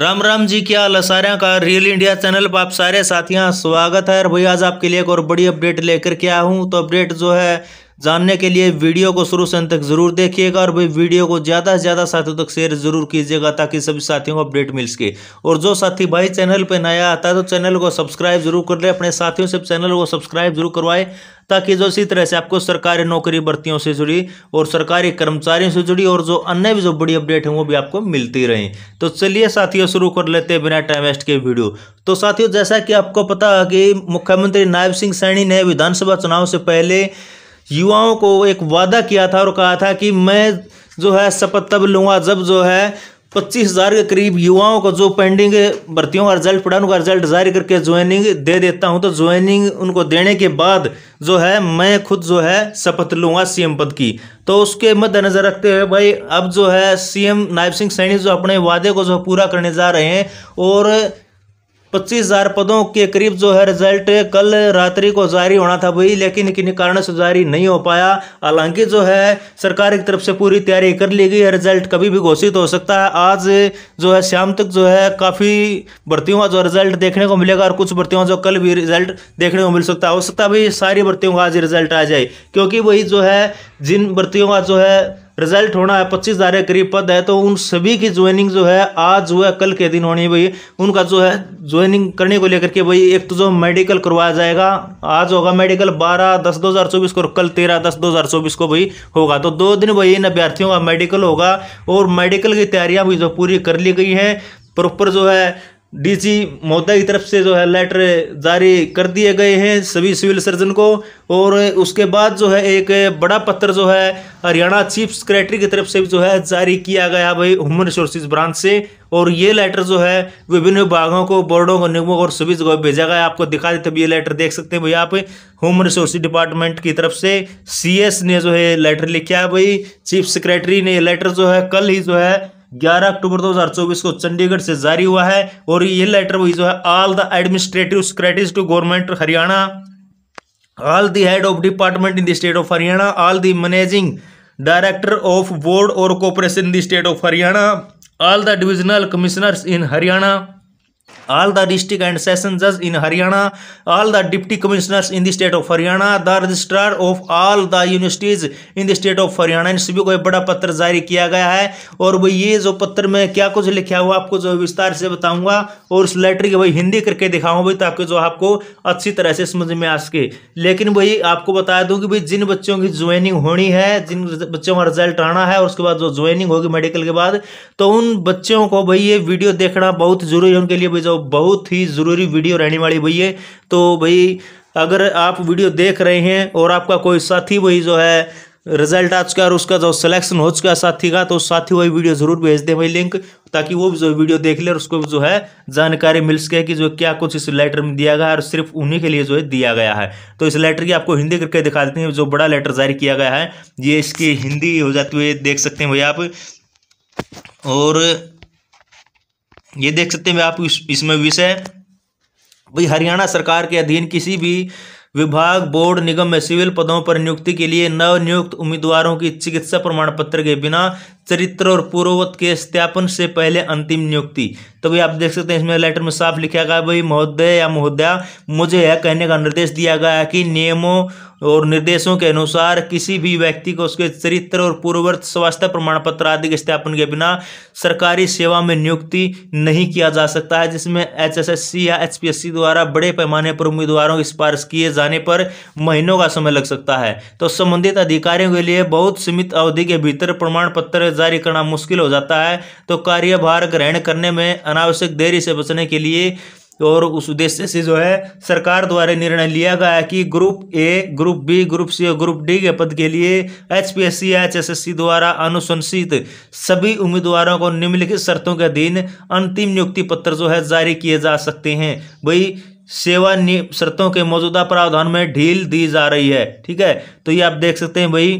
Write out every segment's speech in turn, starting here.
राम राम जी क्या हाल सारे का रियल इंडिया चैनल पर आप सारे साथियों स्वागत है और भैया आज आपके लिए एक और बड़ी अपडेट लेकर के आया हूँ तो अपडेट जो है जानने के लिए वीडियो को शुरू से अंत तक जरूर देखिएगा और भाई वीडियो को ज़्यादा से ज़्यादा साथियों तक शेयर जरूर कीजिएगा ताकि सभी साथियों को अपडेट मिल सके और जो साथी भाई चैनल पर नया आता है तो चैनल को सब्सक्राइब जरूर कर ले अपने साथियों से चैनल को सब्सक्राइब जरूर करवाए ताकि जो इसी तरह से आपको सरकारी नौकरी भर्तियों से जुड़ी और सरकारी कर्मचारियों से जुड़ी और जो अन्य भी जो बड़ी अपडेट है वो भी आपको मिलती रहे तो चलिए साथियों शुरू कर लेते हैं बिना टाइम वेस्ट के वीडियो तो साथियों जैसा कि आपको पता है कि मुख्यमंत्री नायब सिंह सैनी ने विधानसभा चुनाव से पहले युवाओं को एक वादा किया था और कहा था कि मैं जो है शपथ तब लूँगा जब जो है पच्चीस हज़ार के करीब युवाओं को जो पेंडिंग भर्तियों का रिजल्ट पड़ा उनका रिजल्ट जारी करके ज्वाइनिंग दे देता हूं तो ज्वाइनिंग उनको देने के बाद जो है मैं खुद जो है शपथ लूँगा सीएम पद की तो उसके मद्देनज़र रखते हुए भाई अब जो है सीएम नायब सिंह सैनी जो अपने वादे को जो पूरा करने जा रहे हैं और पच्चीस हज़ार पदों के करीब जो है रिजल्ट कल रात्रि को जारी होना था वही लेकिन किन्हीं कारण से जारी नहीं हो पाया हालांकि जो है सरकार की तरफ से पूरी तैयारी कर ली गई है रिजल्ट कभी भी घोषित हो सकता है आज जो है शाम तक जो है काफ़ी भर्तियों का जो रिजल्ट देखने को मिलेगा और कुछ भर्तियों जो कल भी रिजल्ट देखने को मिल सकता है हो सकता है भाई सारी भर्तियों का आज रिजल्ट आ जाए क्योंकि वही जो है जिन भर्तियों का जो है रिजल्ट होना है पच्चीस हज़ार के करीब पद है तो उन सभी की ज्वाइनिंग जो है आज जो है कल के दिन होनी भाई उनका जो है ज्वाइनिंग करने को लेकर के भाई एक तो जो मेडिकल करवाया जाएगा आज होगा मेडिकल बारह दस दो हज़ार चौबीस को और कल तेरह दस दो हज़ार चौबीस को भाई होगा तो दो दिन भाई इन अभ्यर्थियों का मेडिकल होगा और मेडिकल की तैयारियाँ भी जो पूरी कर ली गई हैं प्रॉपर जो है डीसी महोदय की तरफ से जो है लेटर जारी कर दिए गए हैं सभी सिविल सर्जन को और उसके बाद जो है एक बड़ा पत्र जो है हरियाणा चीफ सेक्रेटरी की तरफ से भी जो है जारी किया गया भाई ह्यूमन रिसोर्सिस ब्रांच से और ये लेटर जो है विभिन्न विभागों को बोर्डों को निगमों को और सभी जगह भेजा गया आपको दिखा देते तब ये लेटर देख सकते हैं भाई आप ह्यूमन रिसोर्स डिपार्टमेंट की तरफ से सी ने जो है लेटर लिखा है भाई चीफ सेक्रेटरी ने ये लेटर जो है कल ही जो है 11 अक्टूबर 2024 को चंडीगढ़ से जारी हुआ है और ये लेटर वही जो है all the administrative credit to government Haryana all the head of department in the state of Haryana all the managing director of board और corporation in the state of Haryana all the divisional commissioners in Haryana all the district and session जज in Haryana all the deputy commissioners in the state of Haryana the registrar of all the universities in the state of Haryana इन सभी को एक बड़ा पत्र जारी किया गया है और वो ये जो पत्र में क्या कुछ लिखा हुआ आपको जो विस्तार से बताऊंगा और उस लेटर की वही हिंदी करके दिखाऊंगा भाई ताकि जो आपको अच्छी तरह से समझ में आ सके लेकिन वही आपको बता दूं कि भाई जिन बच्चों की ज्वाइनिंग होनी है जिन बच्चों का रिजल्ट आना है और उसके बाद जो ज्वाइनिंग होगी मेडिकल के बाद तो उन बच्चों को भाई ये वीडियो देखना बहुत जरूरी है उनके लिए पे जाओ बहुत ही ज़रूरी वीडियो रहने वाली भई है तो भाई अगर आप वीडियो देख रहे हैं और आपका कोई साथी वही जो है रिजल्ट आ चुका है और उसका जो सिलेक्शन हो चुका है साथी का तो साथी वही वीडियो ज़रूर भेज दें भाई लिंक ताकि वो भी जो वीडियो देख ले और उसको जो है जानकारी मिल सके कि जो क्या कुछ इस लेटर में दिया गया है और सिर्फ उन्हीं के लिए जो है दिया गया है तो इस लेटर की आपको हिंदी करके दिखा देते हैं जो बड़ा लेटर जारी किया गया है ये इसकी हिंदी हो जाती हुई देख सकते हैं भाई आप और ये देख सकते हैं आप इसमें विषय भाई हरियाणा सरकार के अधीन किसी भी विभाग बोर्ड निगम में सिविल पदों पर नियुक्ति के लिए नवनियुक्त उम्मीदवारों की चिकित्सा प्रमाण पत्र के बिना चरित्र और पूर्ववत के सत्यापन से पहले अंतिम नियुक्ति तो भाई आप देख सकते हैं इसमें लेटर में साफ लिखा गया भाई महोदय या महोदया मुझे यह कहने का निर्देश दिया गया कि नियमों और निर्देशों के अनुसार किसी भी व्यक्ति को उसके चरित्र और पूर्ववर्त स्वास्थ्य प्रमाण पत्र आदि के स्थापन के बिना सरकारी सेवा में नियुक्ति नहीं किया जा सकता है जिसमें एचएसएससी या एचपीएससी द्वारा बड़े पैमाने पर उम्मीदवारों की सिफारिश किए जाने पर महीनों का समय लग सकता है तो संबंधित अधिकारियों के लिए बहुत सीमित अवधि के भीतर प्रमाण पत्र जारी करना मुश्किल हो जाता है तो कार्यभार ग्रहण करने में अनावश्यक देरी से बचने के लिए तो और उस उद्देश्य से जो है सरकार द्वारा निर्णय लिया गया है कि group A group B group C और ग्रुप डी के पद के लिए एस एस सी द्वारा अनुशंसित सभी उम्मीदवारों को निम्नलिखित शर्तों के अधीन अंतिम नियुक्ति पत्र जो है जारी किए जा सकते हैं भाई सेवा शर्तों के मौजूदा प्रावधान में ढील दी जा रही है ठीक है तो ये आप देख सकते हैं भाई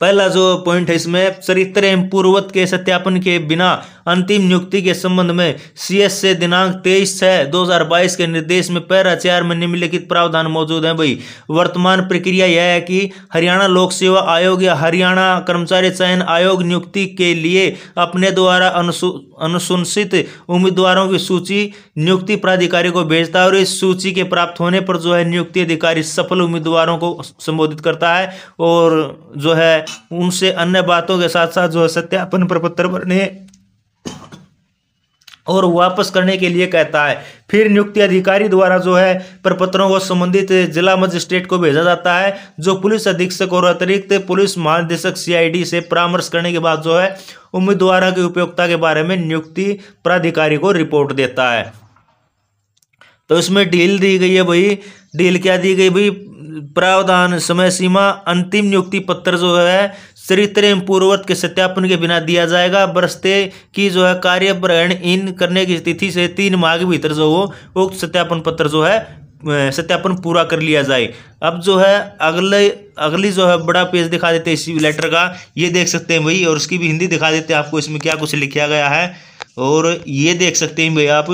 पहला जो पॉइंट है इसमें चरित्र एवं पूर्वत के सत्यापन के बिना अंतिम नियुक्ति के संबंध में एस से दिनांक तेईस छः दो के निर्देश में पैरा चार में निम्नलिखित प्रावधान मौजूद हैं भाई वर्तमान प्रक्रिया यह है कि हरियाणा लोक सेवा आयोग या हरियाणा कर्मचारी चयन आयोग नियुक्ति के लिए अपने द्वारा अनुशंसित उम्मीदवारों की सूची नियुक्ति प्राधिकारी को भेजता है और इस सूची के प्राप्त होने पर जो है नियुक्ति अधिकारी सफल उम्मीदवारों को संबोधित करता है और जो है उनसे अन्य बातों के साथ साथ जो है सत्यापन प्रपत्र भरने और वापस करने के लिए कहता है फिर नियुक्ति अधिकारी द्वारा जो है प्रपत्रों को संबंधित जिला मजिस्ट्रेट को भेजा जाता है जो पुलिस अधीक्षक और अतिरिक्त पुलिस महानिदेशक सीआईडी से परामर्श करने के बाद जो है उम्मीदवार की उपयोगिता के बारे में नियुक्ति प्राधिकारी को रिपोर्ट देता है तो इसमें डील दी गई है भाई डील क्या दी गई भाई प्रावधान समय सीमा अंतिम नियुक्ति पत्र जो है चरित्र एवं पूर्ववत के सत्यापन के बिना दिया जाएगा बरसते की जो है कार्य ग्रहण इन करने की तिथि से तीन माह के भीतर जो हो उक्त सत्यापन पत्र जो है सत्यापन पूरा कर लिया जाए अब जो है अगले अगली जो है बड़ा पेज दिखा देते हैं इसी लेटर का ये देख सकते हैं भाई और उसकी भी हिंदी दिखा देते हैं आपको इसमें क्या कुछ लिखा गया है और ये देख सकते हैं भाई आप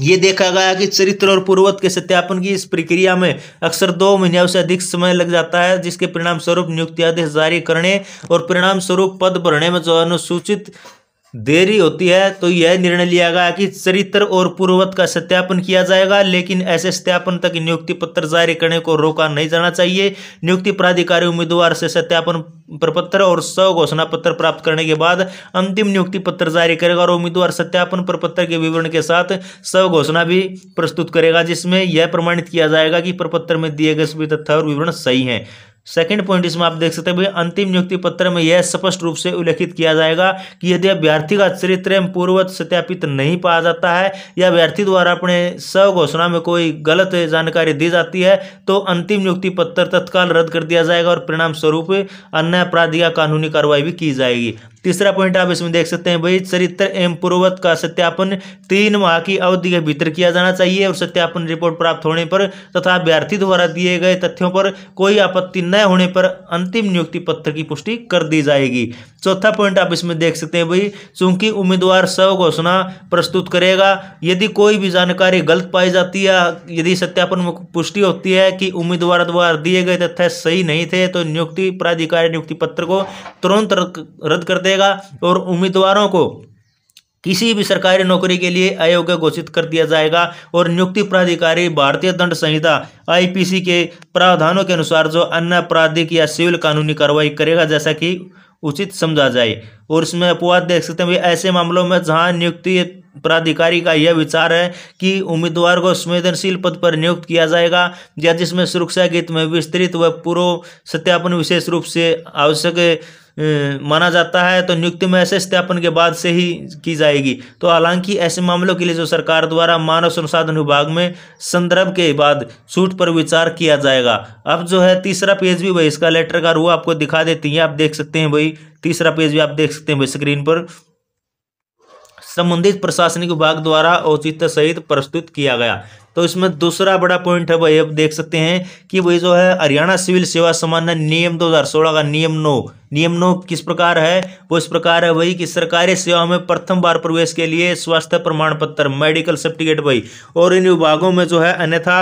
ये देखा गया कि चरित्र और पूर्वत के सत्यापन की इस प्रक्रिया में अक्सर दो महीने से अधिक समय लग जाता है जिसके परिणाम स्वरूप नियुक्ति आदेश जारी करने और परिणाम स्वरूप पद भरने में जो अनुसूचित देरी होती है तो यह निर्णय लिया गया कि चरित्र और पूर्ववत का सत्यापन किया जाएगा लेकिन ऐसे सत्यापन तक नियुक्ति पत्र जारी करने को रोका नहीं जाना चाहिए नियुक्ति प्राधिकारी उम्मीदवार से सत्यापन प्रपत्र और सौ घोषणा पत्र प्राप्त करने के बाद अंतिम नियुक्ति पत्र जारी करेगा और उम्मीदवार सत्यापन प्रपत्र के विवरण के साथ सौ घोषणा भी प्रस्तुत करेगा जिसमें यह प्रमाणित किया जाएगा कि प्रपत्र में दिए गए सभी तथ्य और विवरण सही हैं सेकंड पॉइंट इसमें आप देख सकते हैं भाई अंतिम नियुक्ति पत्र में यह स्पष्ट रूप से उल्लेखित किया जाएगा कि यदि अभ्यर्थी का चरित्र एवं पूर्वत सत्यापित नहीं पाया जाता है या अभ्यर्थी द्वारा अपने स्व घोषणा में कोई गलत जानकारी दी जाती है तो अंतिम नियुक्ति पत्र तत्काल रद्द कर दिया जाएगा और परिणाम स्वरूप अन्य अपराधी या कानूनी कार्रवाई भी की जाएगी तीसरा पॉइंट आप इसमें देख सकते हैं भाई चरित्र एवं पूर्वत का सत्यापन तीन माह की अवधि के भीतर किया जाना चाहिए और सत्यापन रिपोर्ट प्राप्त होने पर तथा अभ्यर्थी द्वारा दिए गए तथ्यों पर कोई आपत्ति न होने पर अंतिम नियुक्ति पत्र की पुष्टि कर दी जाएगी चौथा पॉइंट आप इसमें देख सकते हैं भाई चूंकि उम्मीदवार स्व घोषणा प्रस्तुत करेगा यदि कोई भी जानकारी गलत पाई जाती है यदि सत्यापन पुष्टि होती है कि उम्मीदवार द्वारा दिए गए तथ्य सही नहीं थे तो नियुक्ति प्राधिकारी नियुक्ति पत्र को तुरंत रद्द कर देगा जाएगा और उम्मीदवारों को किसी भी सरकारी नौकरी के लिए अयोग्य घोषित कर दिया जाएगा और नियुक्ति प्राधिकारी भारतीय दंड संहिता आईपीसी के प्रावधानों के अनुसार जो अन्य अपराधिक या सिविल कानूनी कार्रवाई करेगा जैसा कि उचित समझा जाए और इसमें अपवाद देख सकते हैं ऐसे मामलों में जहां नियुक्ति प्राधिकारी का यह विचार है कि उम्मीदवार को संवेदनशील पद पर नियुक्त किया जाएगा या जिसमें सुरक्षा गीत में विस्तृत व पूर्व सत्यापन विशेष रूप से आवश्यक माना जाता है तो नियुक्ति में ऐसे स्थापन के बाद से ही की जाएगी तो हालांकि ऐसे मामलों के लिए जो सरकार द्वारा मानव संसाधन विभाग में संदर्भ के बाद छूट पर विचार किया जाएगा अब जो है तीसरा पेज भी भाई इसका लेटर का रूप आपको दिखा देती है आप देख सकते हैं भाई तीसरा पेज भी आप देख सकते हैं भाई स्क्रीन पर संबंधित प्रशासनिक विभाग द्वारा औचित्य सहित प्रस्तुत किया गया तो इसमें दूसरा बड़ा पॉइंट है भाई आप देख सकते हैं कि वही जो है हरियाणा सिविल सेवा सामान्य नियम 2016 का नियम नौ नियम नौ किस प्रकार है वो इस प्रकार है वही कि सरकारी सेवा में प्रथम बार प्रवेश के लिए स्वास्थ्य प्रमाण पत्र मेडिकल सर्टिफिकेट वही और इन विभागों में जो है अन्यथा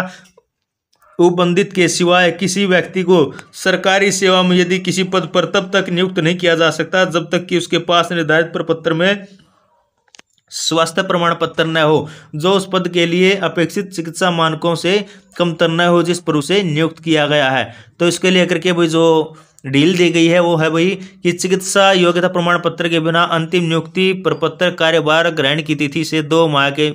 उपबंधित के सिवाय किसी व्यक्ति को सरकारी सेवा में यदि किसी पद पर तब तक नियुक्त नहीं किया जा सकता जब तक कि उसके पास निर्धारित प्रपत्र में स्वास्थ्य प्रमाण पत्र न हो जो उस पद के लिए अपेक्षित चिकित्सा मानकों से कमतर न हो जिस पर उसे नियुक्त किया गया है तो इसके लिए करके भाई जो डील दी गई है वो है भाई कि चिकित्सा योग्यता प्रमाण पत्र के बिना अंतिम नियुक्ति प्रपत्र कार्यभार ग्रहण की तिथि से दो माह के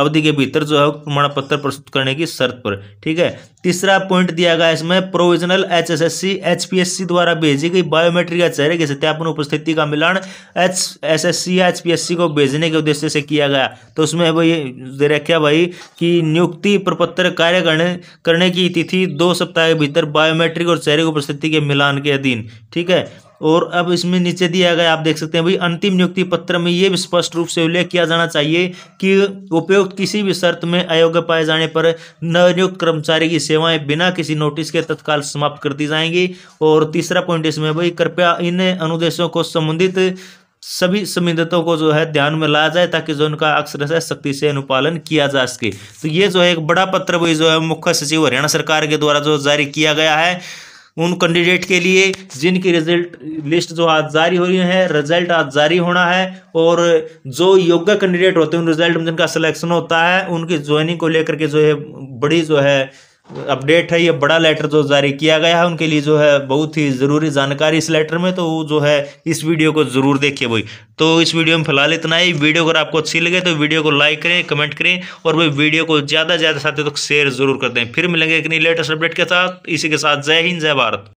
अवधि के भीतर जो है प्रमाण पत्र प्रस्तुत करने की शर्त पर ठीक है तीसरा पॉइंट दिया गया इसमें provisional H H S S C P S C द्वारा भेजी गई बायोमेट्रिक या चेहरे सत्यापन उपस्थिति का मिलान एच एस एस सी या एचपीएससी को भेजने के उद्देश्य से किया गया तो उसमें भाई दे रखा भाई कि नियुक्ति प्रपत्र कार्य करने करने की तिथि दो सप्ताह के भीतर बायोमेट्रिक और चेहरे की उपस्थिति के मिलान के अधीन ठीक है और अब इसमें नीचे दिया गया आप देख सकते हैं भाई अंतिम नियुक्ति पत्र में ये भी स्पष्ट रूप से उल्लेख किया जाना चाहिए कि उपयुक्त किसी भी शर्त में अयोग्य पाए जाने पर नवनियुक्त कर्मचारी की सेवाएं बिना किसी नोटिस के तत्काल समाप्त कर दी जाएंगी और तीसरा पॉइंट इसमें भाई कृपया इन अनुदेशों को संबंधित सभी संबंधितों को जो है ध्यान में लाया जाए ताकि जो उनका अक्सर से सख्ती से अनुपालन किया जा सके तो ये जो है एक बड़ा पत्र भाई जो है मुख्य सचिव हरियाणा सरकार के द्वारा जो जारी किया गया है उन कैंडिडेट के लिए जिनकी रिजल्ट लिस्ट जो आज जारी हो रही है रिजल्ट आज जारी होना है और जो योग्य कैंडिडेट होते हैं उन रिजल्ट में जिनका सिलेक्शन होता है उनकी ज्वाइनिंग को लेकर के जो है बड़ी जो है अपडेट है ये बड़ा लेटर जो जारी किया गया है उनके लिए जो है बहुत ही ज़रूरी जानकारी इस लेटर में तो वो जो है इस वीडियो को ज़रूर देखिए भाई तो इस वीडियो में फिलहाल इतना ही वीडियो अगर आपको अच्छी लगे तो वीडियो को लाइक करें कमेंट करें और वही वीडियो को ज़्यादा से ज़्यादा साथियों तक तो शेयर ज़रूर कर दें फिर मिलेंगे एक नई लेटेस्ट अपडेट के साथ इसी के साथ जय हिंद जय भारत